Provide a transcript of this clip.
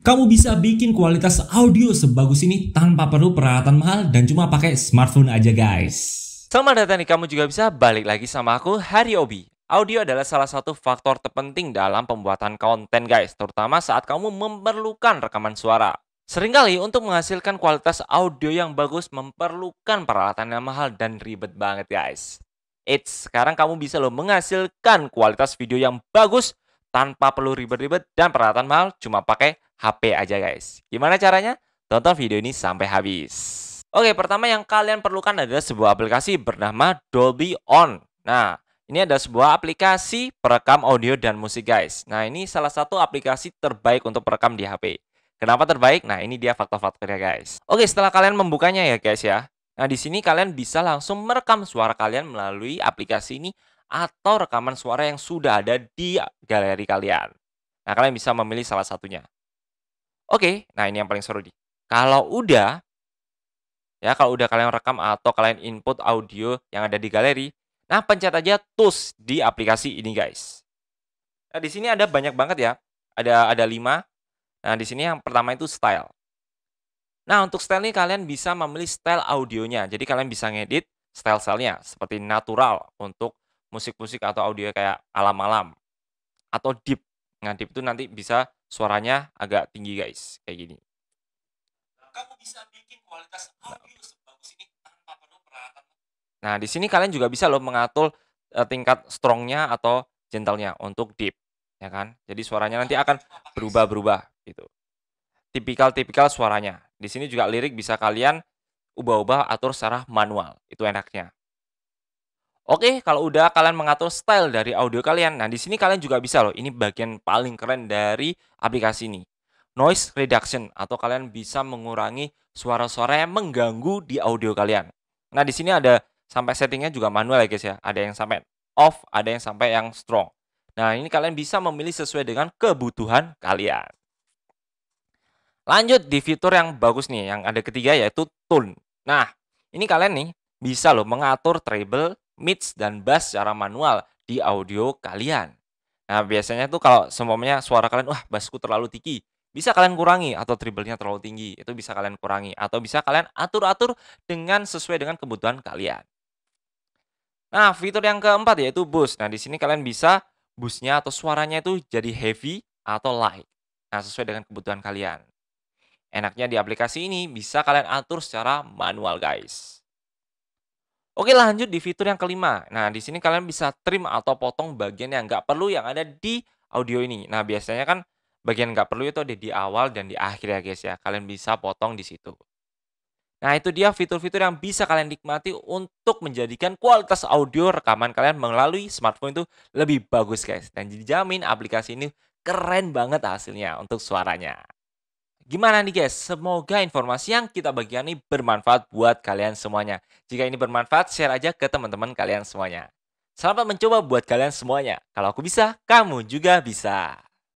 Kamu bisa bikin kualitas audio sebagus ini tanpa perlu peralatan mahal dan cuma pakai smartphone aja guys. Selamat datang di kamu juga bisa balik lagi sama aku Hari Obi. Audio adalah salah satu faktor terpenting dalam pembuatan konten guys, terutama saat kamu memerlukan rekaman suara. Seringkali untuk menghasilkan kualitas audio yang bagus memerlukan peralatan yang mahal dan ribet banget guys. It's sekarang kamu bisa loh menghasilkan kualitas video yang bagus tanpa perlu ribet-ribet dan peralatan mahal cuma pakai HP aja guys. Gimana caranya? Tonton video ini sampai habis. Oke, pertama yang kalian perlukan adalah sebuah aplikasi bernama Dolby On. Nah, ini ada sebuah aplikasi perekam audio dan musik guys. Nah, ini salah satu aplikasi terbaik untuk perekam di HP. Kenapa terbaik? Nah, ini dia faktor-faktornya guys. Oke, setelah kalian membukanya ya guys ya. Nah, di sini kalian bisa langsung merekam suara kalian melalui aplikasi ini atau rekaman suara yang sudah ada di galeri kalian. Nah, kalian bisa memilih salah satunya. Oke, nah ini yang paling seru nih. Kalau udah, ya kalau udah kalian rekam atau kalian input audio yang ada di galeri, nah pencet aja tools di aplikasi ini guys. Nah di sini ada banyak banget ya, ada ada lima. Nah di sini yang pertama itu style. Nah untuk style ini kalian bisa memilih style audionya, jadi kalian bisa ngedit style-stylenya seperti natural untuk musik-musik atau audio kayak alam-alam atau deep. Nah deep itu nanti bisa suaranya agak tinggi guys kayak gini nah. sebagus di sini kalian juga bisa loh mengatur eh, tingkat strongnya atau gentlenya untuk deep ya kan jadi suaranya nanti akan berubah-berubah gitu tipikal-tipikal suaranya di sini juga lirik bisa kalian ubah-ubah atur secara manual itu enaknya Oke, kalau udah kalian mengatur style dari audio kalian, nah di sini kalian juga bisa loh. Ini bagian paling keren dari aplikasi ini. Noise reduction atau kalian bisa mengurangi suara-suara yang mengganggu di audio kalian. Nah, di sini ada sampai settingnya juga manual ya guys ya. Ada yang sampai off, ada yang sampai yang strong. Nah, ini kalian bisa memilih sesuai dengan kebutuhan kalian. Lanjut di fitur yang bagus nih, yang ada ketiga yaitu tone. Nah, ini kalian nih bisa loh mengatur treble, mids dan bass secara manual di audio kalian. Nah, biasanya tuh kalau semuanya suara kalian, wah bassku terlalu tinggi, bisa kalian kurangi atau treble-nya terlalu tinggi, itu bisa kalian kurangi atau bisa kalian atur-atur dengan sesuai dengan kebutuhan kalian. Nah, fitur yang keempat yaitu boost. Nah, di sini kalian bisa boost-nya atau suaranya itu jadi heavy atau light. Nah, sesuai dengan kebutuhan kalian. Enaknya di aplikasi ini bisa kalian atur secara manual, guys. Oke lanjut di fitur yang kelima. Nah di sini kalian bisa trim atau potong bagian yang nggak perlu yang ada di audio ini. Nah biasanya kan bagian nggak perlu itu ada di awal dan di akhir ya guys ya. Kalian bisa potong di situ. Nah itu dia fitur-fitur yang bisa kalian nikmati untuk menjadikan kualitas audio rekaman kalian melalui smartphone itu lebih bagus guys. Dan dijamin aplikasi ini keren banget hasilnya untuk suaranya. Gimana nih guys? Semoga informasi yang kita bagikan ini bermanfaat buat kalian semuanya. Jika ini bermanfaat, share aja ke teman-teman kalian semuanya. Selamat mencoba buat kalian semuanya. Kalau aku bisa, kamu juga bisa.